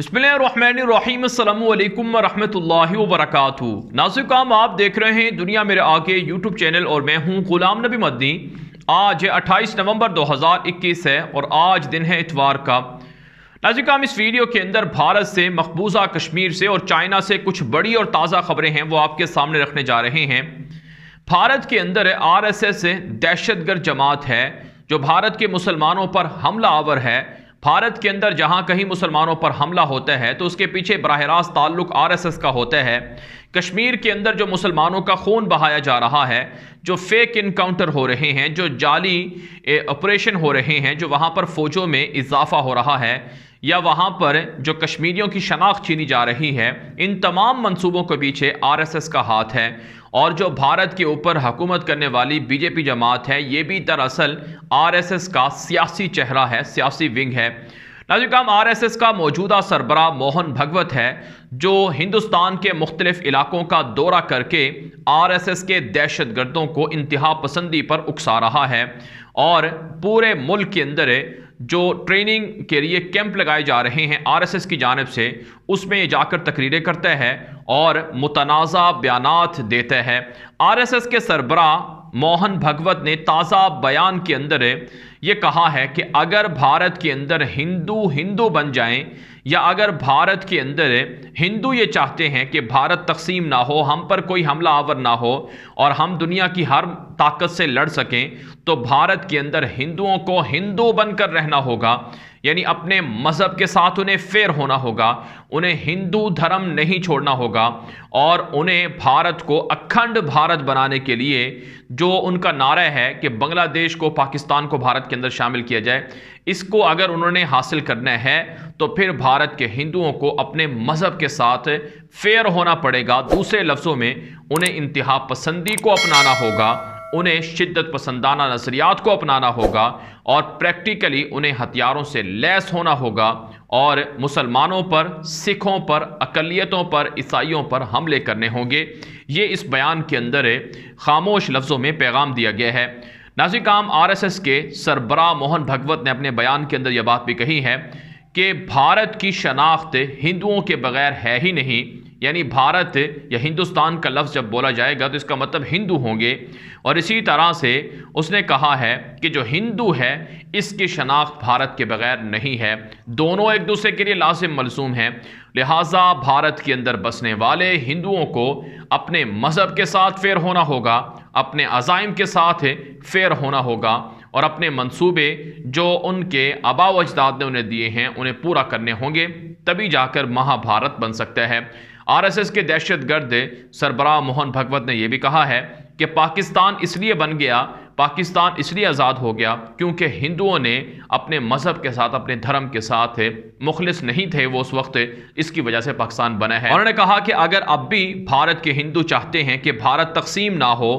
बसमिलकुम वरम वरक आप देख रहे हैं दुनिया मेरे आगे यूट्यूब चैनल और मैं हूं गुलाम नबी मदनी आज है 28 नवंबर 2021 है और आज दिन है इतवार का काम इस वीडियो के अंदर भारत से मकबूजा कश्मीर से और चाइना से कुछ बड़ी और ताज़ा खबरें हैं वो आपके सामने रखने जा रहे हैं भारत के अंदर आर एस एस गर्द जमात है जो भारत के मुसलमानों पर हमला आवर है भारत के अंदर जहां कहीं मुसलमानों पर हमला होता है तो उसके पीछे बरह रास्त ताल्लुक आरएसएस का होता है कश्मीर के अंदर जो मुसलमानों का खून बहाया जा रहा है जो फेक इनकाउंटर हो रहे हैं जो जाली ऑपरेशन हो रहे हैं जो वहाँ पर फ़ौजों में इजाफा हो रहा है या वहाँ पर जो कश्मीरियों की शनाख्त छीनी जा रही है इन तमाम मंसूबों के पीछे आरएसएस का हाथ है और जो भारत के ऊपर हुकूमत करने वाली बीजेपी जमात है ये भी दरअसल आरएसएस का सियासी चेहरा है सियासी विंग है नाजिक आर एस एस का मौजूदा सरबरा मोहन भगवत है जो हिंदुस्तान के मुख्तलिफ इलाकों का दौरा करके आर एस एस के दहशत गर्दों को इंतहा पसंदी पर उकसा रहा है और पूरे मुल्क के अंदर जो ट्रेनिंग के लिए कैंप लगाए जा रहे हैं आरएसएस की जानब से उसमें जाकर तकरीरें करता है और मुतनाज़ा बयान देता है आरएसएस के सरबरा मोहन भगवत ने ताज़ा बयान के अंदर ये कहा है कि अगर भारत के अंदर हिंदू हिंदू बन जाएं या अगर भारत के अंदर हिंदू ये चाहते हैं कि भारत तकसीम ना हो हम पर कोई हमला आवर ना हो और हम दुनिया की हर ताकत से लड़ सकें तो भारत के अंदर हिंदुओं को हिंदू बनकर रहना होगा यानी अपने मज़हब के साथ उन्हें फेयर होना होगा उन्हें हिंदू धर्म नहीं छोड़ना होगा और उन्हें भारत को अखंड भारत बनाने के लिए जो उनका नारा है कि बांग्लादेश को पाकिस्तान को भारत के अंदर शामिल किया जाए इसको अगर उन्होंने हासिल करना है तो फिर भारत के हिंदुओं को अपने मज़हब के साथ फेयर होना पड़ेगा दूसरे लफ्ज़ों में उन्हें इंतहा पसंदी को अपनाना होगा उन्हें शिद्दत पसंदाना नज़रियात को अपनाना होगा और प्रैक्टिकली उन्हें हथियारों से लैस होना होगा और मुसलमानों पर सिखों पर अकलीतों पर ईसाइयों पर हमले करने होंगे ये इस बयान के अंदर खामोश लफ्ज़ों में पैगाम दिया गया है नाजिक आम आर एस एस के सरबरा मोहन भगवत ने अपने बयान के अंदर यह बात भी कही है कि भारत की शनाख्त हिंदुओं के बगैर है ही नहीं यानी भारत या हिंदुस्तान का लफ्ज़ जब बोला जाएगा तो इसका मतलब हिंदू होंगे और इसी तरह से उसने कहा है कि जो हिंदू है इसकी शनाख्त भारत के बगैर नहीं है दोनों एक दूसरे के लिए लाजिम मलसूम हैं लिहाजा भारत के अंदर बसने वाले हिंदुओं को अपने मज़हब के साथ फेर होना होगा अपने अज़ाइम के साथ फेर होना होगा और अपने मनसूबे जो उनके आबा अजदाद ने उन्हें दिए हैं उन्हें पूरा करने होंगे तभी जाकर महाभारत बन सकता है आरएसएस के दहशतगर्द सरबराह मोहन भगवत ने यह भी कहा है कि पाकिस्तान इसलिए बन गया पाकिस्तान इसलिए आज़ाद हो गया क्योंकि हिंदुओं ने अपने मज़हब के साथ अपने धर्म के साथ मुखलिस नहीं थे वो उस वक्त इसकी वजह से पाकिस्तान बना है उन्होंने कहा कि अगर अब भी भारत के हिंदू चाहते हैं कि भारत तकसीम ना हो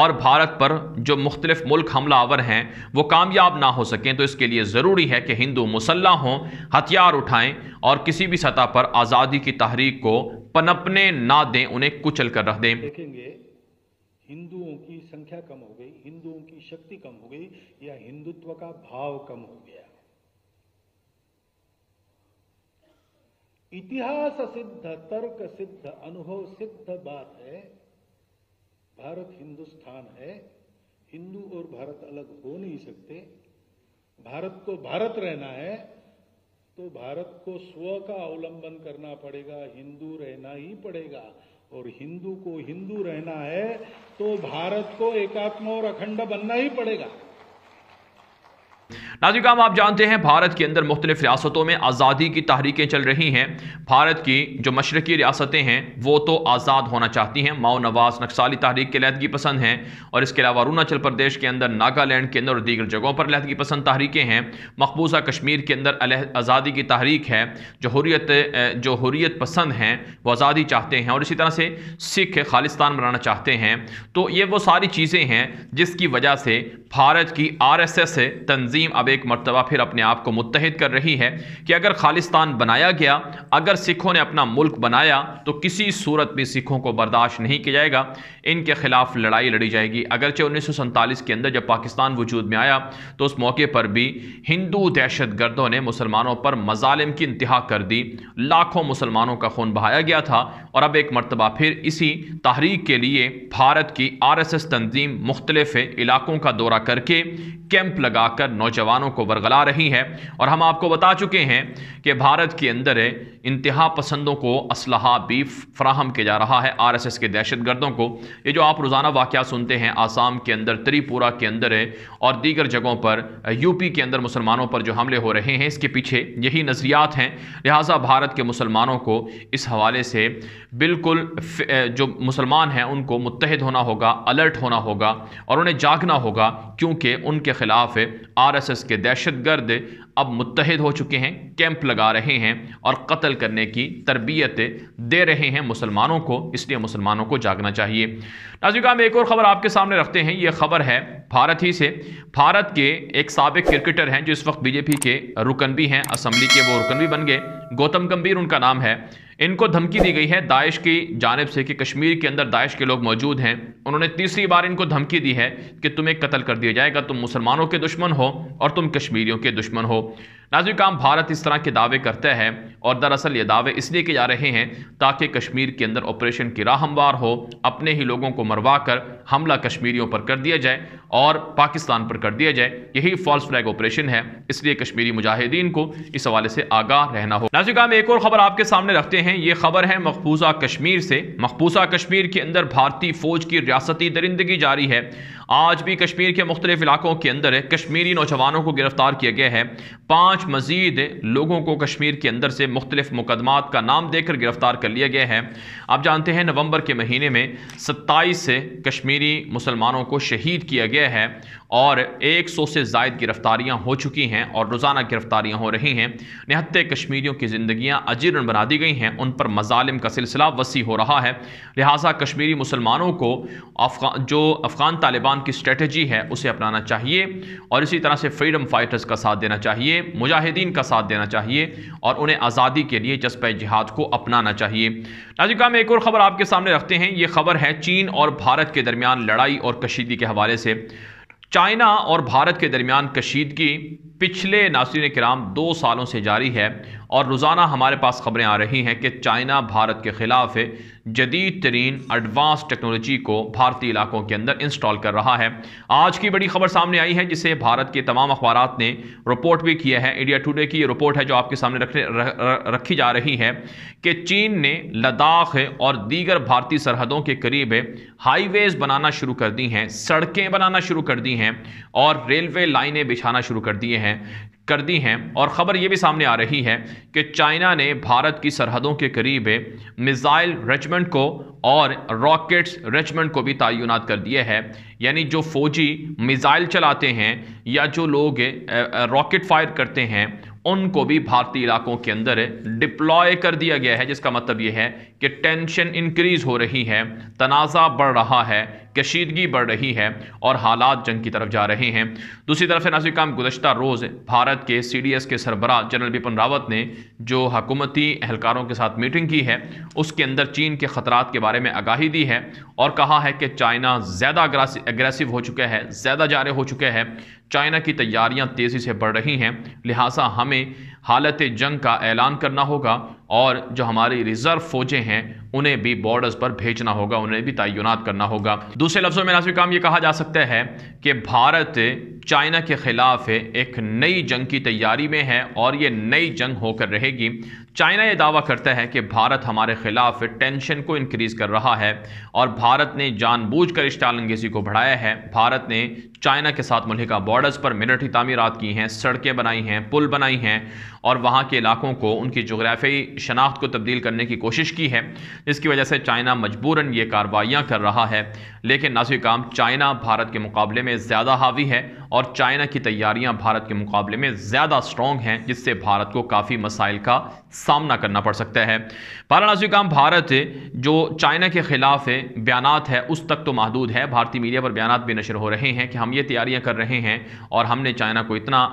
और भारत पर जो मुख्तलिफ मुल्क हमला आवर हैं वो कामयाब ना हो सकें तो इसके लिए ज़रूरी है कि हिंदू मुसल्ह हों हथियार उठाएँ और किसी भी सतह पर आज़ादी की तहरीक को पनपने ना दें उन्हें कुचल कर रख दें देखेंगे हिंदुओं की संख्या कम हो गई हिंदुओं की शक्ति कम हो गई या हिंदुत्व का भाव कम हो गया इतिहास सिद्ध तर्क सिद्ध अनुभव सिद्ध बात है भारत हिंदुस्तान है हिंदू और भारत अलग हो नहीं सकते भारत को भारत रहना है तो भारत को स्व का अवलंबन करना पड़ेगा हिंदू रहना ही पड़ेगा और हिंदू को हिंदू रहना है तो भारत को एकात्म और अखंड बनना ही पड़ेगा नाजिकाम आप जानते हैं भारत के अंदर मुख्तलिफ रियासतों में आज़ादी की तहरीकें चल रही हैं भारत की जो मशरकी रियासतें हैं वो तो आज़ाद होना चाहती हैं माओ नवाज नक्साली तहरीक के लहदगी पसंद हैं और इसके अलावा अरुणाचल प्रदेश के अंदर नागालैंड के अंदर और दीगर जगहों पर लहदगी पसंद तहरीकें हैं मकबूजा कश्मीर के अंदर आज़ादी की तहरीक है जो हुरियत जो हुरियत पसंद हैं वो आज़ादी चाहते हैं और इसी तरह से सिख खालिस्तान बनाना चाहते हैं तो ये वो सारी चीज़ें हैं जिसकी वजह से भारत की आर एस एस तंजीम अब अब एक मरतबा फिर अपने आप को मुतहद कर रही है कि अगर खालिस्तान बनाया गया अगर सिखों ने अपना मुल्क बनाया तो किसी सूरत में सिखों को बर्दाश्त नहीं किया जाएगा इनके ख़िलाफ़ लड़ाई लड़ी जाएगी अगरचे उन्नीस के अंदर जब पाकिस्तान वजूद में आया तो उस मौके पर भी हिंदू दहशत गर्दों ने मुसलमानों पर मजालिम की इंतहा कर दी लाखों मुसलमानों का खून बहाया गया था और अब एक मरतबा फिर इसी तहरीक के लिए भारत की आर एस एस तंजीम मुख्तलिफ इलाकों का दौरा करके कैंप लगाकर नौजवान मुसलमानों को बरगला रही है और हम आपको बता चुके हैं कि भारत के अंदर इंतहा पसंदों को असलहा भी फ्राहम किया जा रहा है आर एस एस के दहशत गर्दों को ये जो आप रोज़ाना वाक़ सुनते हैं आसाम के अंदर त्रिपुरा के अंदर है और दीगर जगहों पर यूपी के अंदर मुसलमानों पर जो हमले हो रहे हैं इसके पीछे यही नज़रियात हैं लिहाजा भारत के मुसलमानों को इस हवाले से बिल्कुल जो मुसलमान हैं उनको मुतहद होना होगा अलर्ट होना होगा और उन्हें जागना होगा क्योंकि उनके ख़िलाफ़ आर एस एस के दहशतगर्द अब मुतहद हो चुके हैं कैंप लगा रहे हैं और कत्ल करने की तरबियत दे रहे हैं मुसलमानों को इसलिए मुसलमानों को जागना चाहिए नाजिका एक और ख़बर आपके सामने रखते हैं ये खबर है भारत ही से भारत के एक सबक क्रिकेटर हैं जो इस वक्त बीजेपी के रुकन भी हैं असम्बली के वो रुकन भी बन गए गौतम गंभीर उनका नाम है इनको धमकी दी गई है दाइश की जानब से कि कश्मीर के अंदर दाइश के लोग मौजूद हैं उन्होंने तीसरी बार इनको धमकी दी है कि तुम्हें कत्ल कर दिया जाएगा तुम मुसलमानों के दुश्मन हो और तुम कश्मीरियों के दुश्मन हो काम भारत इस तरह के दावे करता है और दरअसल ये दावे इसलिए किए जा रहे हैं ताकि कश्मीर के अंदर ऑपरेशन की राहमवार हो अपने ही लोगों को मरवा कर हमला कश्मीरियों पर कर दिया जाए और पाकिस्तान पर कर दिया जाए यही फॉल्स फ्लैग ऑपरेशन है इसलिए कश्मीरी मुजाहिदीन को इस हवाले से आगाह रहना हो नाजिका में एक और खबर आपके सामने रखते हैं ये खबर है मकबूजा कश्मीर से मकबूजा कश्मीर के अंदर भारतीय फौज की रियासती दरिंदगी जारी है आज भी कश्मीर के मुख्तलिफ इलाकों के अंदर कश्मीरी नौजवानों को गिरफ्तार किया गया है पाँच मजीद लोगों को कश्मीर के अंदर से मुख्तलिफ मुकदमात का नाम देकर गिरफ्तार कर लिया गया है आप जानते हैं नवंबर के महीने में सत्ताईस कश्मीरी मुसलमानों को शहीद किया गया है और 100 से जायद गिरफ्तारियां हो चुकी हैं और रोज़ाना गिरफ्तारियां हो रही हैं निहत्ते कश्मीरियों की ज़िंदगियां अजीर्ण बना दी गई हैं उन पर मजालिम का सिलसिला वसी हो रहा है लिहाजा कश्मीरी मुसलमानों को अफगा जो अफ़गान तालिबान की स्ट्रेटजी है उसे अपनाना चाहिए और इसी तरह से फ्रीडम फाइटर्स का साथ देना चाहिए मुजाहिदीन का साथ देना चाहिए और उन्हें आज़ादी के लिए जज्बा जिहाद को अपनाना चाहिए नाजिका में एक और ख़बर आपके सामने रखते हैं ये खबर है चीन और भारत के दरमियान लड़ाई और कशीदी के हवाले से चाइना और भारत के दरमियान कशीदगी पिछले नासिर कराम दो सालों से जारी है और रोज़ाना हमारे पास ख़बरें आ रही हैं कि चाइना भारत के ख़िलाफ़ जदीद तरीन एडवांस टेक्नोलॉजी को भारतीय इलाकों के अंदर इंस्टॉल कर रहा है आज की बड़ी खबर सामने आई है जिसे भारत के तमाम अखबार ने रिपोर्ट भी किया है इंडिया टुडे की ये रिपोर्ट है जो आपके सामने रख रखी जा रही है कि चीन ने लद्दाख और दीगर भारतीय सरहदों के करीब हाईवेज़ बनाना शुरू कर दी हैं सड़कें बनाना शुरू कर दी हैं और रेलवे लाइनें बिछाना शुरू कर दिए हैं कर दी हैं और ख़बर ये भी सामने आ रही है कि चाइना ने भारत की सरहदों के करीब मिज़ाइल रेजमेंट को और रॉकेट्स रेजमेंट को भी तयन कर दिए हैं यानी जो फ़ौजी मिज़ाइल चलाते हैं या जो लोग रॉकेट फायर करते हैं उनको भी भारतीय इलाकों के अंदर डिप्लॉय कर दिया गया है जिसका मतलब यह है कि टेंशन इंक्रीज हो रही है तनाज़ा बढ़ रहा है कशीदगी बढ़ रही है और हालात जंग की तरफ जा रहे हैं दूसरी तरफ से काम गुजशत रोज़ भारत के सी डी एस के सरबराह जनरल बिपिन रावत ने जो हकूमती अहलकारों के साथ मीटिंग की है उसके अंदर चीन के ख़तरा के बारे में आगाही दी है और कहा है कि चाइना ज़्यादा अग्रेसिव हो चुका है ज़्यादा जारे हो चुके हैं चाइना की तैयारियां तेज़ी से बढ़ रही हैं लिहाजा हमें हालत जंग का ऐलान करना होगा और जो हमारी रिज़र्व फ़ौजें हैं उन्हें भी बॉर्डर्स पर भेजना होगा उन्हें भी तैनात करना होगा दूसरे लफ्ज़ों में नाजिक काम ये कहा जा सकता है कि भारत चाइना के ख़िलाफ़ एक नई जंग की तैयारी में है और ये नई जंग होकर रहेगी चाइना ये दावा करता है कि भारत हमारे ख़िलाफ़ टेंशन को इनक्रीज़ कर रहा है और भारत ने कर स्टालंगेजी को बढ़ाया है भारत ने चाइना के साथ मलिका बॉर्डर्स पर मिलिट्री तमीरत की हैं सड़कें बनाई हैं पुल बनाई हैं और वहाँ के इलाकों को उनकी जोग्राफी शनाख्त को तब्दील करने की कोशिश की है जिसकी वजह से चाइना मजबूरन ये कार्रवाइयाँ कर रहा है लेकिन नासिक काम चाइना भारत के मुकाबले में ज़्यादा हावी है और चाइना की तैयारियाँ भारत के मुकाबले में ज़्यादा स्ट्रॉन्ग हैं जिससे भारत को काफ़ी मसाइल का सामना करना पड़ सकता है बारा नाजिक काम भारत जो चाइना के ख़िलाफ़ बयान है उस तक तो महदूद है भारतीय मीडिया पर बयान भी नशर हो रहे हैं कि हम ये तैयारियाँ कर रहे हैं और हमने चाइना को इतना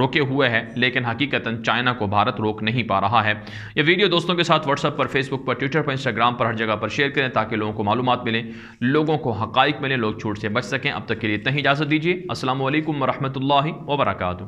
रोके हुए हैं लेकिन हकीकता चाइना को भारत रोक नहीं पा रहा है यह वीडियो दोस्तों के साथ व्हाट्सएप पर फेसबुक पर ट्विटर पर इंस्टाग्राम पर हर जगह पर शेयर करें ताकि लोगों को मालूम मिले लोगों को हक़ मिले लोग छूट से बच सकें अब तक के लिए इतना ही इजाज़त दीजिए असल वरहमल वर्का